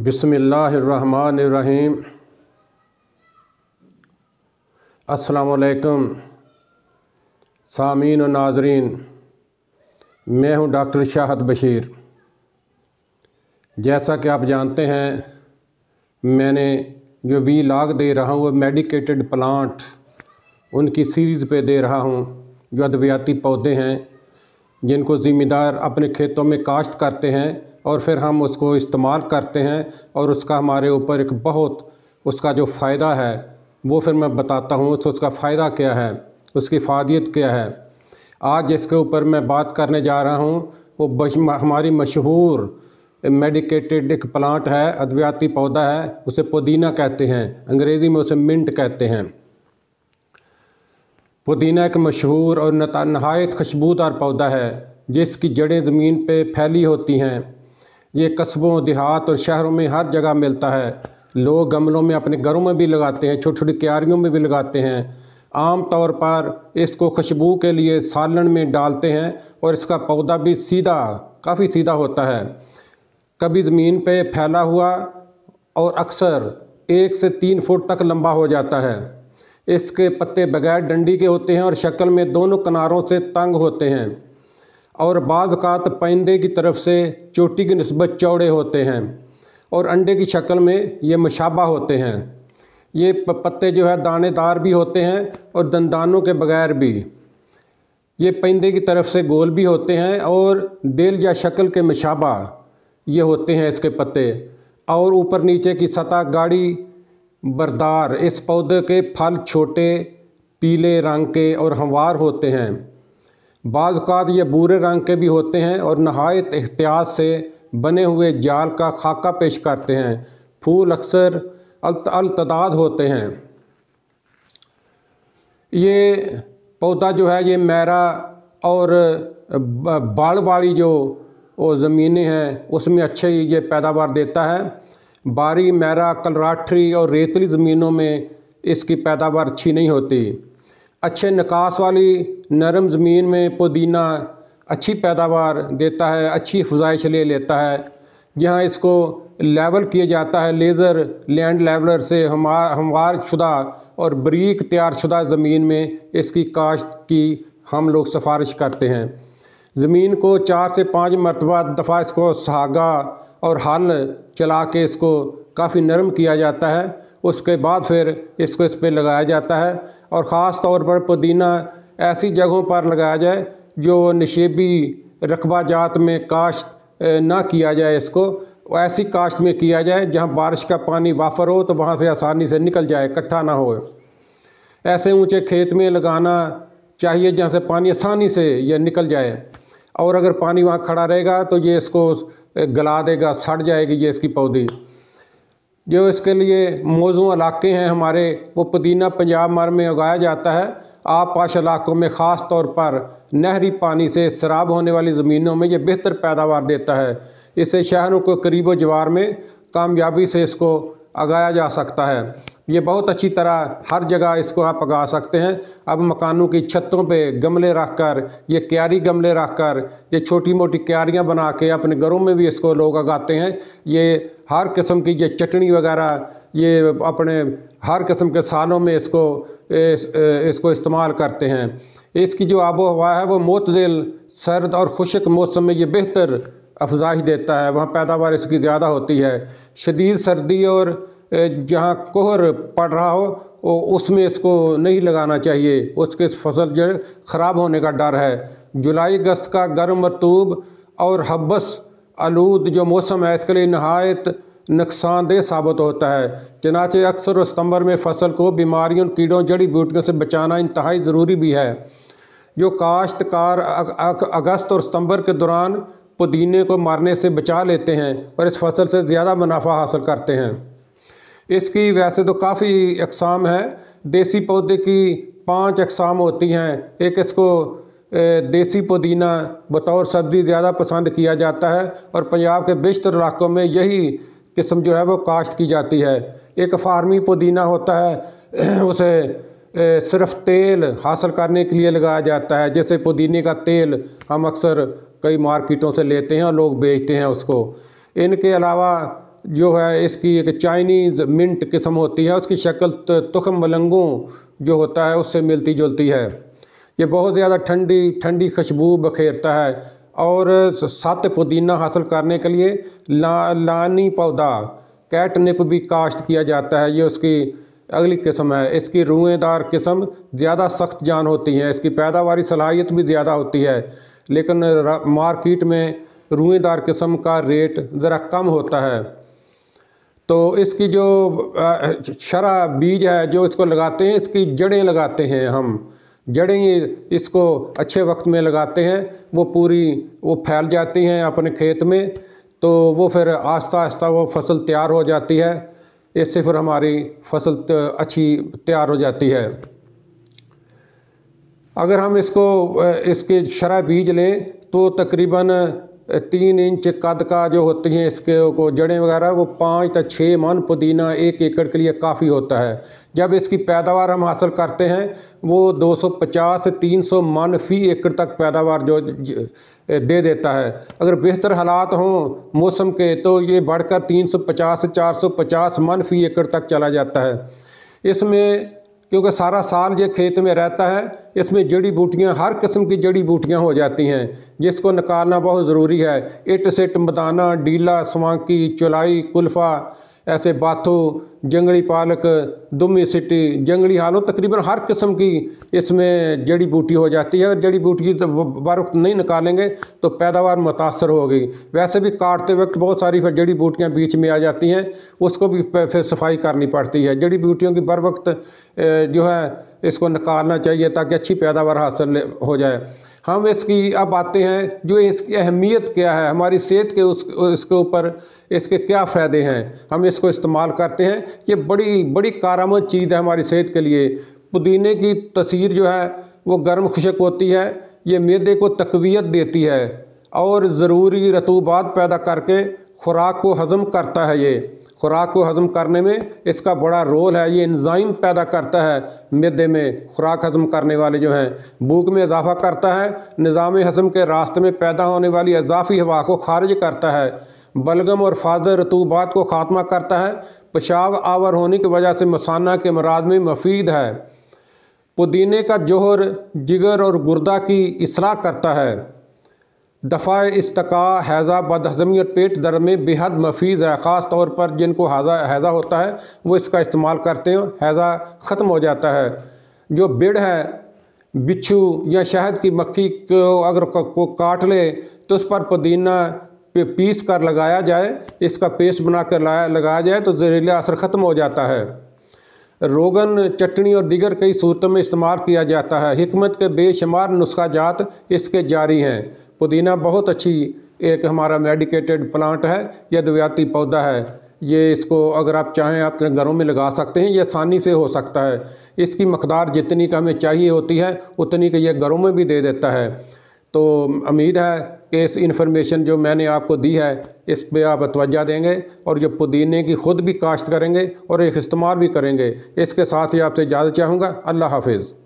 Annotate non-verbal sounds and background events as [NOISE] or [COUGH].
बिसमीम असलकम सामीन और नाजरीन मैं हूं डॉक्टर शाहद बशीर जैसा कि आप जानते हैं मैंने जो वी लाग दे रहा हूं वो मेडिकेटेड प्लांट उनकी सीरीज़ पे दे रहा हूं जो अद्वियाती पौधे हैं जिनको ज़िम्मेदार अपने खेतों में काश्त करते हैं और फिर हम उसको इस्तेमाल करते हैं और उसका हमारे ऊपर एक बहुत उसका जो फ़ायदा है वो फिर मैं बताता हूँ उस उसका फ़ायदा क्या है उसकी फादियत क्या है आज जिसके ऊपर मैं बात करने जा रहा हूँ वो हमारी मशहूर मेडिकेटेड एक प्लांट है अद्वियाती पौधा है उसे पुदीना कहते हैं अंग्रेज़ी में उसे मिंट कहते हैं पुदीना एक मशहूर और नहायत खुशबूदार पौधा है जिसकी जड़ें ज़मीन पे फैली होती हैं ये कस्बों देहात और शहरों में हर जगह मिलता है लोग गमलों में अपने घरों में भी लगाते हैं छोटी छोटी क्यारियों में भी लगाते हैं आम तौर पर इसको खुशबू के लिए सालन में डालते हैं और इसका पौधा भी सीधा काफ़ी सीधा होता है कभी ज़मीन पे फैला हुआ और अक्सर एक से तीन फुट तक लंबा हो जाता है इसके पत्ते बगैर डंडी के होते हैं और शक्ल में दोनों किनारों से तंग होते हैं और बाज़ात पैंदे की तरफ से चोटी की नस्बत चौड़े होते हैं और अंडे की शक्ल में ये मशाबा होते हैं ये पत्ते जो है दानेदार भी होते हैं और दंदानों के बगैर भी ये पैंदे की तरफ से गोल भी होते हैं और दिल या शक्ल के मशाबा ये होते हैं इसके पत्ते और ऊपर नीचे की सतह गाढ़ी बरदार इस पौधे के फल छोटे पीले रंग के और हमवार होते हैं बाज़ात ये बुरे रंग के भी होते हैं और नहायत एहतियात से बने हुए जाल का खाका पेश करते हैं फूल अक्सर अलतदाद होते हैं ये पौधा जो है ये मैरा और बाल वाली जो ज़मीनें हैं उसमें अच्छे ये पैदावार देता है बारी मैरा कलराठरी और रेतली ज़मीनों में इसकी पैदावार अच्छी नहीं होती अच्छे निकास वाली नरम ज़मीन में पुदीना अच्छी पैदावार देता है अच्छी फजाइश ले लेता है यहाँ इसको लेवल किया जाता है लेज़र लैंड लेवलर से हमार हमवार शुदा और बरीक तैयार शुदा ज़मीन में इसकी काश्त की हम लोग सिफारिश करते हैं ज़मीन को चार से पाँच मरतबा दफ़ा इसको सहागा और हल चला के इसको काफ़ी नरम किया जाता है उसके बाद फिर इसको इस पर लगाया जाता है और ख़ास तौर पर पुदीना ऐसी जगहों पर लगाया जाए जो नशेबी रकबा जात में काश्त ना किया जाए इसको ऐसी काश्त में किया जाए जहाँ बारिश का पानी वाफर हो तो वहाँ से आसानी से निकल जाए इकट्ठा ना हो ऐसे ऊँचे खेत में लगाना चाहिए जहाँ से पानी आसानी से यह निकल जाए और अगर पानी वहाँ खड़ा रहेगा तो ये इसको गला देगा सड़ जाएगी ये इसकी पौधी जो इसके लिए मौजू इलाके हैं हमारे वो पुदीना पंजाब मर में उगाया जाता है पाश इलाकों में ख़ास तौर पर नहरी पानी से शराब होने वाली ज़मीनों में ये बेहतर पैदावार देता है इसे शहरों को करीब जवार में कामयाबी से इसको उगाया जा सकता है ये बहुत अच्छी तरह हर जगह इसको आप उगा सकते हैं अब मकानों की छतों पे गमले रख कर ये क्यारी गमले रख कर ये छोटी मोटी क्यारियाँ बना के अपने घरों में भी इसको लोग उगाते हैं ये हर किस्म की ये चटनी वगैरह ये अपने हर किस्म के सालों में इसको इस, इसको इस्तेमाल करते हैं इसकी जो आबो हवा है वो मोतदिल सर्द और खुशक मौसम में ये बेहतर अफजाइश देता है वहाँ पैदावार इसकी ज़्यादा होती है शदीद सर्दी और जहाँ कोहर पड़ रहा हो उसमें इसको नहीं लगाना चाहिए उसके फसल जो ख़राब होने का डर है जुलाई अगस्त का गर्म रतूब और हब्बस आलूद जो मौसम है इसके लिए नहायत नुकसानदेह साबित होता है चनाचे अक्सर सितंबर में फसल को बीमारियों कीड़ों जड़ी बूटियों से बचाना इंतहाई ज़रूरी भी है जो काश्तकार अगस्त और सितंबर के दौरान पुदीने को मारने से बचा लेते हैं और इस फसल से ज़्यादा मुनाफा हासिल करते हैं इसकी वैसे तो काफ़ी अकसाम है देसी पौधे की पांच अकसाम होती हैं एक इसको देसी पुदीना बतौर सब्ज़ी ज़्यादा पसंद किया जाता है और पंजाब के बेशतर इलाकों में यही किस्म जो है वो काश्त की जाती है एक फार्मी पुदीना होता है [CLEARS THROAT] उसे सिर्फ तेल हासिल करने के लिए लगाया जाता है जैसे पुदीने का तेल हम अक्सर कई मार्केटों से लेते हैं और लोग बेचते हैं उसको इनके अलावा जो है इसकी एक चाइनीज़ मिंट किस्म होती है उसकी शक्ल तुखम मलंगों जो होता है उससे मिलती जुलती है ये बहुत ज़्यादा ठंडी ठंडी खुशबू बखेरता है और सत पुदीना हासिल करने के लिए ला, लानी पौधा कैटनिप भी काश्त किया जाता है ये उसकी अगली किस्म है इसकी रुएदार किस्म ज़्यादा सख्त जान होती है इसकी पैदावारी सलाहियत भी ज़्यादा होती है लेकिन मार्केट में रुएदार किस्म का रेट ज़रा कम होता है तो इसकी जो शरा बीज है जो इसको लगाते हैं इसकी जड़ें लगाते हैं हम जड़ें ही इसको अच्छे वक्त में लगाते हैं वो पूरी वो फैल जाती हैं अपने खेत में तो वो फिर आस्ता आस्ता वो फसल तैयार हो जाती है इससे फिर हमारी फसल अच्छी तैयार हो जाती है अगर हम इसको इसके शरा बीज लें तो तकरीबन तीन इंच कद का जो होती हैं इसके को जड़ें वगैरह वो पाँच या छः मन पुदीना एक एकड़ के लिए काफ़ी होता है जब इसकी पैदावार हम हासिल करते हैं वो 250 से 300 मन फी एकड़ तक पैदावार जो दे देता है अगर बेहतर हालात हों मौसम के तो ये बढ़कर 350 से 450 मन फी एकड़ तक चला जाता है इसमें क्योंकि सारा साल ये खेत में रहता है इसमें जड़ी बूटियाँ हर किस्म की जड़ी बूटियाँ हो जाती हैं जिसको निकालना बहुत ज़रूरी है इट सिट मदाना डीला स्वांकी चुलाई कुल्फ़ा ऐसे बाथो जंगली पालक दुमी सिटी जंगली हालो तकरीबन हर किस्म की इसमें जड़ी बूटी हो जाती है अगर जड़ी बूटी की तो बारुक्त नहीं निकालेंगे तो पैदावार मुतासर होगी वैसे भी काटते वक्त बहुत सारी फिर जड़ी बूटियाँ बीच में आ जाती हैं उसको भी फिर सफाई करनी पड़ती है जड़ी बूटियों की बर वक्त जो है इसको निकालना चाहिए ताकि अच्छी पैदावार हासिल हो जाए हम इसकी अब आते हैं जो इसकी अहमियत क्या है हमारी सेहत के उस इसके ऊपर इसके क्या फ़ायदे हैं हम इसको इस्तेमाल करते हैं ये बड़ी बड़ी कारामद चीज़ है हमारी सेहत के लिए पुदीने की तस्वीर जो है वो गर्म खुशक होती है ये मैदे को तकवीत देती है और ज़रूरी रतूबात पैदा करके खुराक को हज़म करता है ये खुराक को हज़म करने में इसका बड़ा रोल है ये इंजाइम पैदा करता है मैदे में खुराक हज़म करने वाले जो हैं भूख में इजाफा करता है निज़ाम हज़म के रास्ते में पैदा होने वाली इजाफी हवा को खारिज करता है बलगम और फाज रतूबात को ख़ात्मा करता है पेशाब आवर होने की वजह से मसाना के मराद में मफीद है पुदीने का जोहर जिगर और गुर्दा की इसलाह करता है दफ़ा इसका हैज़ा बदहजमी और पेट दर्द में बेहद मफीज़ है ख़ास तौर पर जिनको हाजा हैज़ा होता है वो इसका इस्तेमाल करते हैं हैज़ा ख़त्म हो जाता है जो बिड़ है बिच्छू या शहद की मक्खी को अगर को काट ले तो उस पर पुदीना पीस कर लगाया जाए इसका पेस्ट बना कर लाया लगाया जाए तो जहरीला असर ख़त्म हो जाता है रोगन चटनी और दीगर कई सूरतों में इस्तेमाल किया जाता है हमत के बेशुमार नुस्खा जात इसके जारी हैं पुदीना बहुत अच्छी एक हमारा मेडिकेटेड प्लांट है यह द्वियाती पौधा है ये इसको अगर आप चाहें आप अपने घरों में लगा सकते हैं ये आसानी से हो सकता है इसकी मकदार जितनी का हमें चाहिए होती है उतनी का ये घरों में भी दे देता है तो उम्मीद है कि इस इन्फॉर्मेशन जो मैंने आपको दी है इस पे आप तोज्जा देंगे और जो पुदीने की ख़ुद भी काश्त करेंगे और एक इस्तेमाल भी करेंगे इसके साथ ही आपसे इजाज़त चाहूँगा अल्लाह हाफिज़